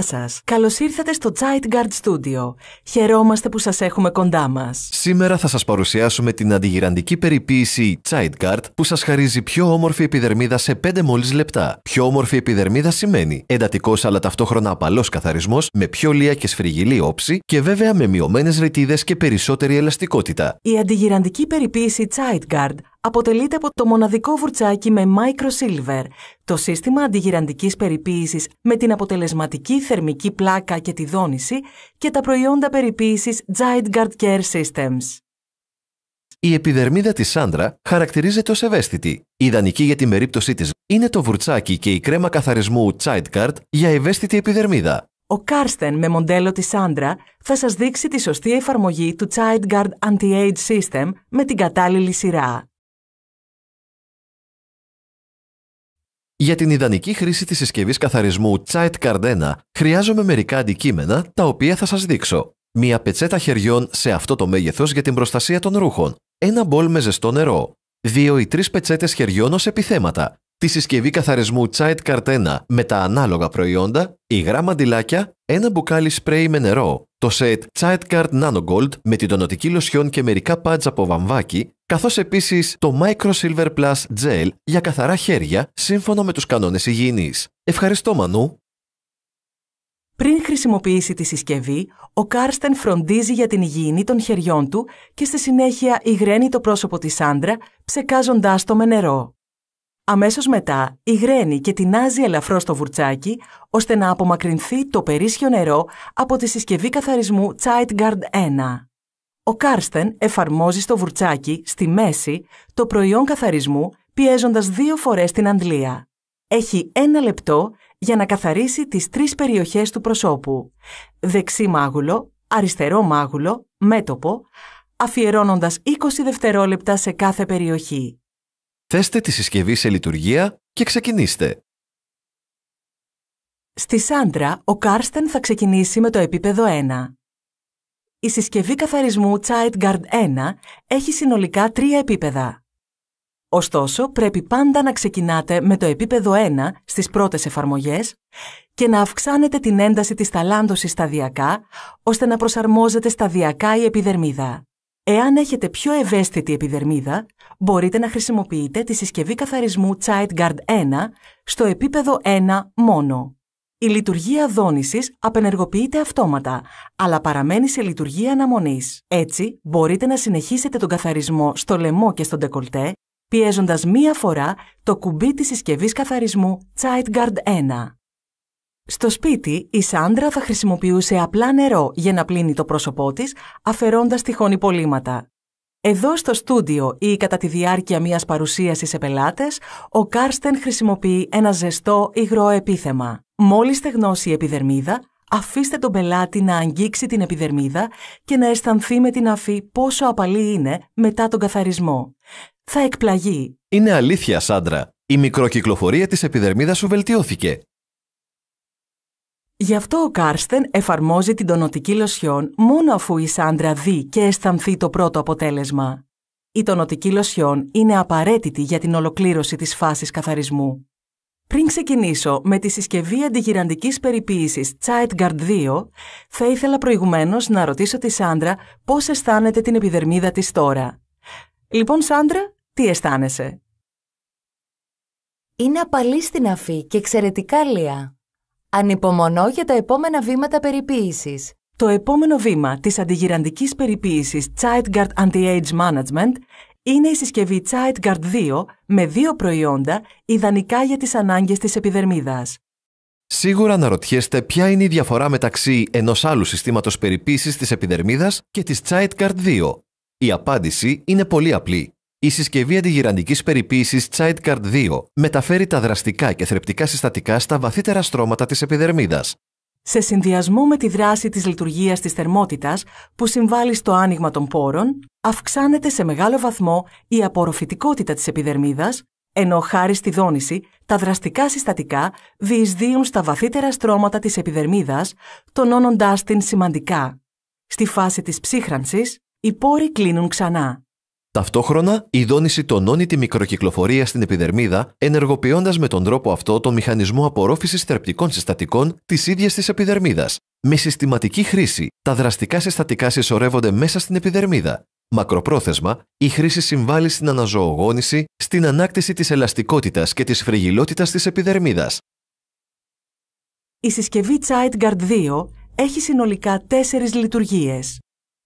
Γεια Καλώς ήρθατε στο Guard Studio. Χαιρόμαστε που σας έχουμε κοντά μας. Σήμερα θα σας παρουσιάσουμε την αντιγυραντική περιποίηση Guard που σας χαρίζει πιο όμορφη επιδερμίδα σε 5 μόλις λεπτά. Πιο όμορφη επιδερμίδα σημαίνει εντατικός αλλά ταυτόχρονα απαλός καθαρισμός με πιο λία και σφριγγυλή όψη και βέβαια με μειωμένες ρητίδες και περισσότερη ελαστικότητα. Η αντιγυραντική περιποίηση Guard αποτελείται από το μοναδικό βουρτσάκι με microsilver, το σύστημα αντιγυραντικής περιποίησης με την αποτελεσματική θερμική πλάκα και τη δόνηση και τα προϊόντα περιποίησης Guard Care Systems. Η επιδερμίδα της Σάντρα χαρακτηρίζεται ως ευαίσθητη. Ιδανική για την περίπτωσή της είναι το βουρτσάκι και η κρέμα καθαρισμού Guard για ευαίσθητη επιδερμίδα. Ο Κάρστεν με μοντέλο της Σάντρα θα σας δείξει τη σωστή εφαρμογή του Guard Anti-Age System με την κατάλληλη σειρά. Για την ιδανική χρήση της συσκευής καθαρισμού Zeit Cardena χρειάζομαι μερικά αντικείμενα τα οποία θα σας δείξω. Μια πετσέτα χεριών σε αυτό το μέγεθος για την προστασία των ρούχων. Ένα μπολ με ζεστό νερό. Δύο ή τρεις πετσέτες χεριών ως επιθέματα τη συσκευή καθαρισμού Tide Cartena με τα ανάλογα προϊόντα, υγρά μαντιλάκια, ένα μπουκάλι σπρέι με νερό, το σετ Child Card Nano Gold με την τονοτική λοσιόν και μερικά πάντζα από βαμβάκι, καθώς επίσης το Micro Silver Plus Gel για καθαρά χέρια σύμφωνα με τους κανόνες υγιεινής. Ευχαριστώ Μανού! Πριν χρησιμοποιήσει τη συσκευή, ο Κάρστεν φροντίζει για την υγιεινή των χεριών του και στη συνέχεια υγραίνει το πρόσωπο της Άντρα, ψεκάζοντάς το με νερό. Αμέσως μετά υγραίνει και τεινάζει ελαφρώς το βουρτσάκι, ώστε να απομακρυνθεί το περίσσιο νερό από τη συσκευή καθαρισμού Guard 1. Ο Κάρστεν εφαρμόζει στο βουρτσάκι, στη μέση, το προϊόν καθαρισμού, πιέζοντας δύο φορές την αντλία. Έχει ένα λεπτό για να καθαρίσει τις τρεις περιοχές του προσώπου. Δεξί μάγουλο, αριστερό μάγουλο, μέτωπο, αφιερώνοντας 20 δευτερόλεπτα σε κάθε περιοχή. Θέστε τη συσκευή σε λειτουργία και ξεκινήστε. Στη Σάντρα, ο Κάρστεν θα ξεκινήσει με το επίπεδο 1. Η συσκευή καθαρισμού Guard 1 έχει συνολικά τρία επίπεδα. Ωστόσο, πρέπει πάντα να ξεκινάτε με το επίπεδο 1 στις πρώτες εφαρμογές και να αυξάνετε την ένταση της ταλάντωσης σταδιακά, ώστε να προσαρμόζεται σταδιακά η επιδερμίδα. Εάν έχετε πιο ευαίσθητη επιδερμίδα, μπορείτε να χρησιμοποιείτε τη συσκευή καθαρισμού Guard 1 στο επίπεδο 1 μόνο. Η λειτουργία δόνησης απενεργοποιείται αυτόματα, αλλά παραμένει σε λειτουργία αναμονής. Έτσι, μπορείτε να συνεχίσετε τον καθαρισμό στο λαιμό και στον τεκολτέ, πιέζοντας μία φορά το κουμπί της συσκευής καθαρισμού Guard 1. Στο σπίτι, η Σάντρα θα χρησιμοποιούσε απλά νερό για να πλύνει το πρόσωπό της, αφαιρώντας τυχόν υπολείμματα. Εδώ στο στούντιο ή κατά τη διάρκεια μιας παρουσίασης σε πελάτες, ο Κάρστεν χρησιμοποιεί ένα ζεστό υγρό επίθεμα. Μόλις στεγνώσει η επιδερμίδα, αφήστε τον πελάτη να αγγίξει την επιδερμίδα και να αισθανθεί με την αφή πόσο απαλή είναι μετά τον καθαρισμό. Θα εκπλαγεί. Είναι αλήθεια, Σάντρα. Η μικροκυκλοφορία της επιδερμίδας σου βελτιώθηκε. Γι' αυτό ο Κάρστεν εφαρμόζει την τονοτική λοσιόν μόνο αφού η Σάντρα δει και αισθανθεί το πρώτο αποτέλεσμα. Η τονοτική λοσιόν είναι απαραίτητη για την ολοκλήρωση της φάσης καθαρισμού. Πριν ξεκινήσω με τη συσκευή αντιγυραντικής περιποίησης Zeitgard 2, θα ήθελα προηγουμένως να ρωτήσω τη Σάντρα πώς αισθάνεται την επιδερμίδα της τώρα. Λοιπόν Σάντρα, τι αισθάνεσαι? Είναι απαλή στην αφή και εξαιρετικά λεία. Ανυπομονώ για τα επόμενα βήματα περιποίησης. Το επόμενο βήμα της αντιγυραντικής περιποίησης ChildGuard Anti-Age Management είναι η συσκευή ChildGuard 2 με δύο προϊόντα ιδανικά για τις ανάγκες της επιδερμίδας. Σίγουρα αναρωτιέστε ποια είναι η διαφορά μεταξύ ενός άλλου συστήματος περιποίησης της επιδερμίδας και της ChildGuard 2. Η απάντηση είναι πολύ απλή η συσκευή αντιγυραντικής περιποίησης Sidecard 2 μεταφέρει τα δραστικά και θρεπτικά συστατικά στα βαθύτερα στρώματα της επιδερμίδας. Σε συνδυασμό με τη δράση της λειτουργίας της θερμότητας που συμβάλλει στο άνοιγμα των πόρων, αυξάνεται σε μεγάλο βαθμό η απορροφητικότητα της επιδερμίδας, ενώ χάρη στη δόνηση τα δραστικά συστατικά διεισδύουν στα βαθύτερα στρώματα της επιδερμίδας, τονώνοντάς την σημαντικά. Στη φάση της ψύχρανσης, οι πόροι κλείνουν ξανά. Ταυτόχρονα, η δόνηση τονώνει τη μικροκυκλοφορία στην επιδερμίδα, ενεργοποιώντας με τον τρόπο αυτό τον μηχανισμό απορρόφησης θρεπτικών συστατικών της ίδιας της επιδερμίδας. Με συστηματική χρήση, τα δραστικά συστατικά συσσωρεύονται μέσα στην επιδερμίδα. Μακροπρόθεσμα, η χρήση συμβάλλει στην αναζωογόνηση, στην ανάκτηση της ελαστικότητας και της φρυγιλότητα της επιδερμίδας. Η συσκευή Zeitgard 2 έχει συνολικά τέσσερις λειτουργίες.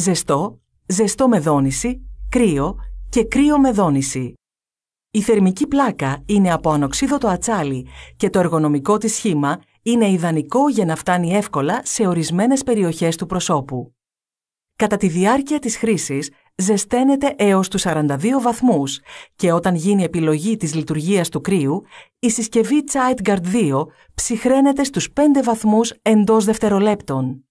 Ζεστό, ζεστό με δόνηση κρύο και κρύο με δόνηση. Η θερμική πλάκα είναι από ανοξίδωτο ατσάλι και το εργονομικό της σχήμα είναι ιδανικό για να φτάνει εύκολα σε ορισμένες περιοχές του προσώπου. Κατά τη διάρκεια της χρήσης ζεσταίνεται έως τους 42 βαθμούς και όταν γίνει επιλογή της λειτουργίας του κρύου, η συσκευή Zeitgard 2 ψυχραίνεται στους 5 βαθμούς εντός δευτερολέπτων.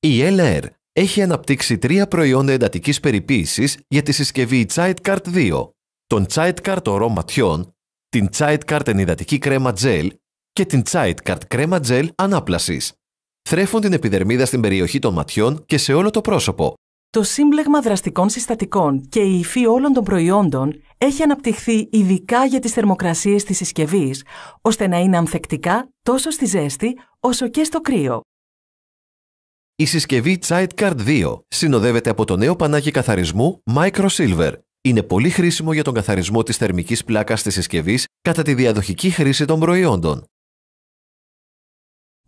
Η LR έχει αναπτύξει τρία προϊόντα εντατικής περιποίησης για τη συσκευή Zeitcart 2, τον Zeitcart ορό ματιών, την Zeitcart ενυδατική κρέμα gel και την Zeitcart κρέμα gel ανάπλασης. Θρέφουν την επιδερμίδα στην περιοχή των ματιών και σε όλο το πρόσωπο. Το σύμπλεγμα δραστικών συστατικών και η υφή όλων των προϊόντων έχει αναπτυχθεί ειδικά για τις θερμοκρασίες της συσκευής, ώστε να είναι ανθεκτικά τόσο στη ζέστη όσο και στο κρύο. Η συσκευή Card 2 συνοδεύεται από το νέο πανάκι καθαρισμού Micro Silver. Είναι πολύ χρήσιμο για τον καθαρισμό της θερμικής πλάκας της συσκευής κατά τη διαδοχική χρήση των προϊόντων.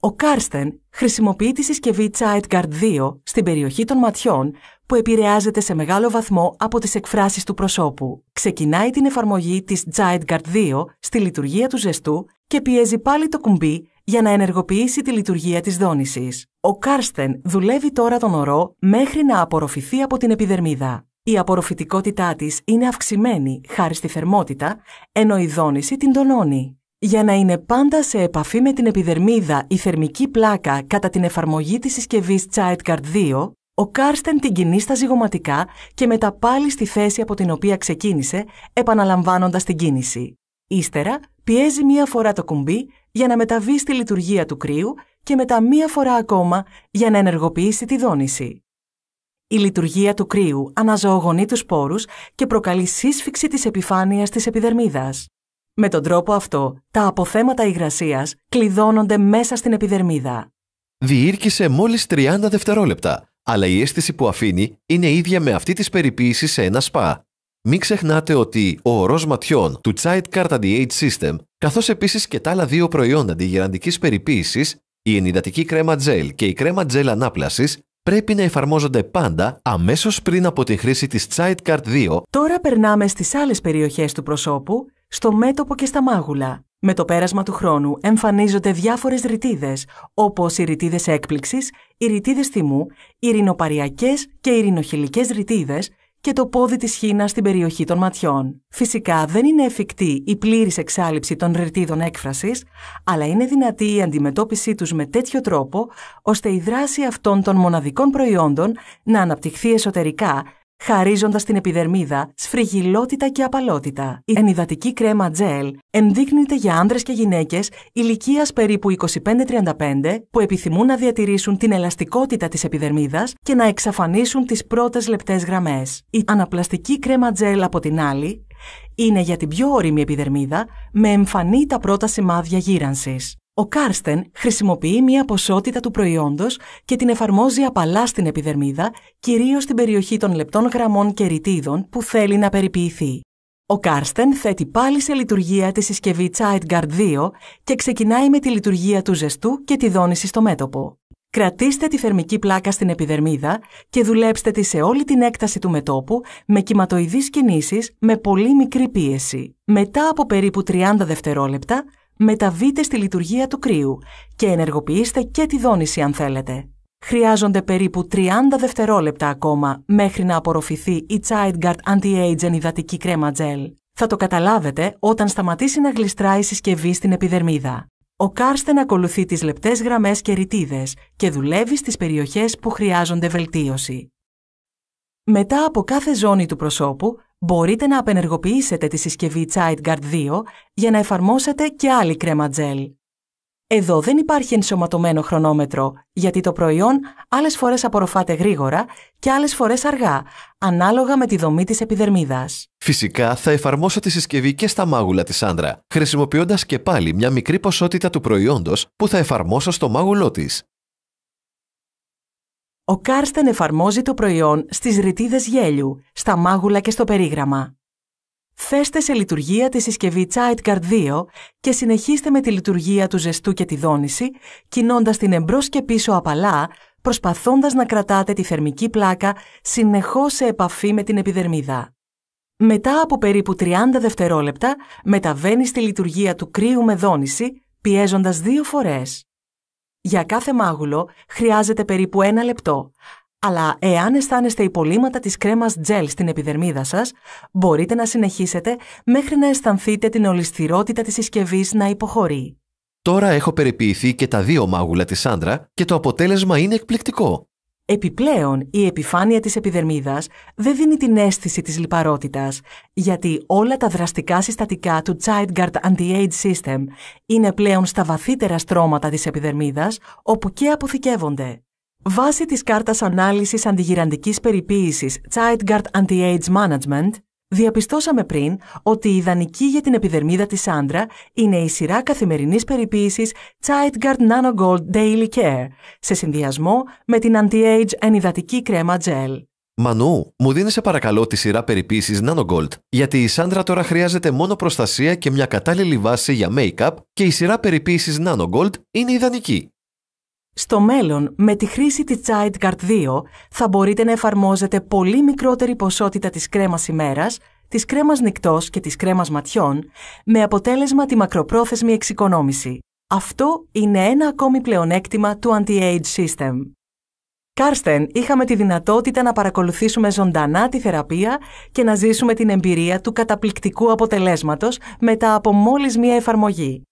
Ο Κάρστεν χρησιμοποιεί τη συσκευή Guard 2 στην περιοχή των ματιών που επηρεάζεται σε μεγάλο βαθμό από τις εκφράσεις του προσώπου. Ξεκινάει την εφαρμογή της Guard 2 στη λειτουργία του ζεστού και πιέζει πάλι το κουμπί για να ενεργοποιήσει τη λειτουργία της δόνησης. Ο Κάρστεν δουλεύει τώρα τον ορό μέχρι να απορροφηθεί από την επιδερμίδα. Η απορροφητικότητά της είναι αυξημένη χάρη στη θερμότητα, ενώ η δόνηση την τονώνει. Για να είναι πάντα σε επαφή με την επιδερμίδα η θερμική πλάκα κατά την εφαρμογή της συσκευής card 2, ο Κάρστεν την κινεί στα ζυγοματικά και μετά πάλι στη θέση από την οποία ξεκίνησε, επαναλαμβάνοντας την κίνηση. Ύστερα πιέζει μία φορά το κουμπί για να μεταβεί στη λειτουργία του κρύου και μετά μία φορά ακόμα για να ενεργοποιήσει τη δόνηση. Η λειτουργία του κρύου αναζωογονεί τους πόρους και προκαλεί σύσφυξη της επιφάνειας της επιδερμίδας. Με τον τρόπο αυτό, τα αποθέματα υγρασίας κλειδώνονται μέσα στην επιδερμίδα. Διήρκησε μόλις 30 δευτερόλεπτα, αλλά η αίσθηση που αφήνει είναι ίδια με αυτή της περιποίησης σε ένα σπα. Μην ξεχνάτε ότι ο ορός ματιών του Card Anti-Age System, καθώς επίσης και τα άλλα δύο προϊόντα αντιγεραντικής περιποίησης, η ενυδατική κρέμα gel και η κρέμα gel ανάπλασης, πρέπει να εφαρμόζονται πάντα αμέσως πριν από τη χρήση της Card 2. Τώρα περνάμε στις άλλες περιοχές του προσώπου, στο μέτωπο και στα μάγουλα. Με το πέρασμα του χρόνου εμφανίζονται διάφορες ρητίδες, όπως οι ρητίδες έκπληξης, οι ρητίδες θυμού, οι ρινοπαριακές και οι ρινοχυλικές ρητίδες, και το πόδι της χίνας στην περιοχή των ματιών. Φυσικά δεν είναι εφικτή η πλήρης εξάλληψη των ρητήδων έκφρασης, αλλά είναι δυνατή η αντιμετώπιση τους με τέτοιο τρόπο, ώστε η δράση αυτών των μοναδικών προϊόντων να αναπτυχθεί εσωτερικά χαρίζοντας την επιδερμίδα σφριγιλότητα και απαλότητα. Η ενυδατική κρέμα τζέλ ενδείκνυται για άνδρες και γυναίκες ηλικίας περίπου 25-35 που επιθυμούν να διατηρήσουν την ελαστικότητα της επιδερμίδας και να εξαφανίσουν τις πρώτες λεπτές γραμμές. Η αναπλαστική κρέμα τζέλ από την άλλη είναι για την πιο όρημη επιδερμίδα με εμφανή τα πρώτα σημάδια γύρανσης. Ο Κάρστεν χρησιμοποιεί μία ποσότητα του προϊόντος και την εφαρμόζει απαλά στην επιδερμίδα, κυρίως στην περιοχή των λεπτών γραμμών και ρητίδων που θέλει να περιποιηθεί. Ο Κάρστεν θέτει πάλι σε λειτουργία τη συσκευή Zeitguard 2 και ξεκινάει με τη λειτουργία του ζεστού και τη δόνηση στο μέτωπο. Κρατήστε τη θερμική πλάκα στην επιδερμίδα και δουλέψτε τη σε όλη την έκταση του μετόπου με κυματοειδείς κινήσεις με πολύ μικρή πίεση. Μετά από περίπου 30 δευτερόλεπτα, μεταβείτε στη λειτουργία του κρύου και ενεργοποιήστε και τη δόνηση αν θέλετε. Χρειάζονται περίπου 30 δευτερόλεπτα ακόμα μέχρι να απορροφηθεί η Zeitgart Anti-Age ενυδατική κρέμα gel. Θα το καταλάβετε όταν σταματήσει να γλιστράει η συσκευή στην επιδερμίδα. Ο Κάρστεν ακολουθεί τις λεπτές γραμμές και ρητίδες και δουλεύει στις περιοχές που χρειάζονται βελτίωση. Μετά από κάθε ζώνη του προσώπου μπορείτε να απενεργοποιήσετε τη συσκευή Zeitguard 2 για να εφαρμόσετε και άλλη κρέμα τζέλ. Εδώ δεν υπάρχει ενσωματωμένο χρονόμετρο, γιατί το προϊόν άλλες φορές απορροφάται γρήγορα και άλλες φορές αργά, ανάλογα με τη δομή της επιδερμίδας. Φυσικά θα εφαρμόσω τη συσκευή και στα μάγουλα της Άντρα, χρησιμοποιώντας και πάλι μια μικρή ποσότητα του προϊόντος που θα εφαρμόσω στο μάγουλό της ο Κάρστεν εφαρμόζει το προϊόν στις ρητίδες γέλιου, στα μάγουλα και στο περίγραμμα. Θέστε σε λειτουργία τη συσκευή Zeitgard 2 και συνεχίστε με τη λειτουργία του ζεστού και τη δόνηση, κινώντας την εμπρός και πίσω απαλά, προσπαθώντας να κρατάτε τη θερμική πλάκα συνεχώς σε επαφή με την επιδερμίδα. Μετά από περίπου 30 δευτερόλεπτα, μεταβαίνει στη λειτουργία του κρύου με δόνηση, πιέζοντας δύο φορές. Για κάθε μάγουλο χρειάζεται περίπου ένα λεπτό, αλλά εάν αισθάνεστε υπολείμματα της κρέμας τζελ στην επιδερμίδα σας, μπορείτε να συνεχίσετε μέχρι να αισθανθείτε την ολισθηρότητα της συσκευής να υποχωρεί. Τώρα έχω περιποιηθεί και τα δύο μάγουλα της Σάντρα και το αποτέλεσμα είναι εκπληκτικό. Επιπλέον, η επιφάνεια της επιδερμίδας δεν δίνει την αίσθηση της λιπαρότητας, γιατί όλα τα δραστικά συστατικά του ChildGuard Anti-Age System είναι πλέον στα βαθύτερα στρώματα της επιδερμίδας, όπου και αποθηκεύονται. Βάσει της κάρτας ανάλυσης αντιγυραντικής περιποίησης ChildGuard Anti-Age Management, Διαπιστώσαμε πριν ότι η ιδανική για την επιδερμίδα της άντρα είναι η σειρά καθημερινής περιποίησης Zeitgard Nano Gold Daily Care σε συνδυασμό με την anti-age ενυδατική κρέμα gel. Μανού, μου δίνεις σε παρακαλώ τη σειρά περιποίησης Nano Gold, γιατί η Σάντρα τώρα χρειάζεται μόνο προστασία και μια κατάλληλη βάση για make-up και η σειρά περιποίησης Nano Gold είναι ιδανική. Στο μέλλον, με τη χρήση της Zeitgart 2, θα μπορείτε να εφαρμόζετε πολύ μικρότερη ποσότητα της κρέμας ημέρας, της κρέμας νυκτός και της κρέμας ματιών, με αποτέλεσμα τη μακροπρόθεσμη εξοικονόμηση. Αυτό είναι ένα ακόμη πλεονέκτημα του Anti-Age System. Κάρστεν, είχαμε τη δυνατότητα να παρακολουθήσουμε ζωντανά τη θεραπεία και να ζήσουμε την εμπειρία του καταπληκτικού αποτελέσματος μετά από μόλις μία εφαρμογή.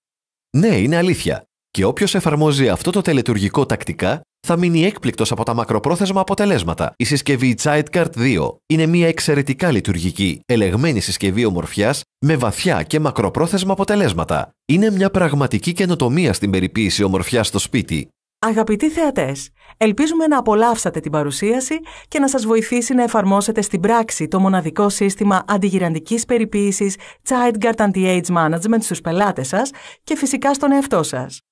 Ναι, είναι αλήθεια. Και όποιος εφαρμόζει αυτό το τελετουργικό τακτικά θα μείνει έκπληκτος από τα μακροπρόθεσμα αποτελέσματα. Η συσκευή Zeitcard 2 είναι μια εξαιρετικά λειτουργική, ελεγμένη συσκευή ομορφιάς με βαθιά και μακροπρόθεσμα αποτελέσματα. Είναι μια πραγματική καινοτομία στην περιποίηση ομορφιάς στο σπίτι. Αγαπητοί θεατές! ελπίζουμε να απολαύσατε την παρουσίαση και να σας βοηθήσει να εφαρμόσετε στην πράξη το μοναδικό σύστημα αντιγυραντικής περιποίησης Zeitgart Anti-Age Management στους πελάτες σας και φυσικά στον εαυτό σας.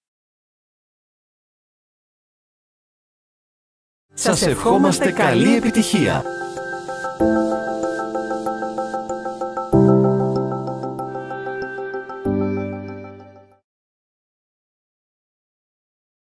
Σας ευχόμαστε καλή επιτυχία!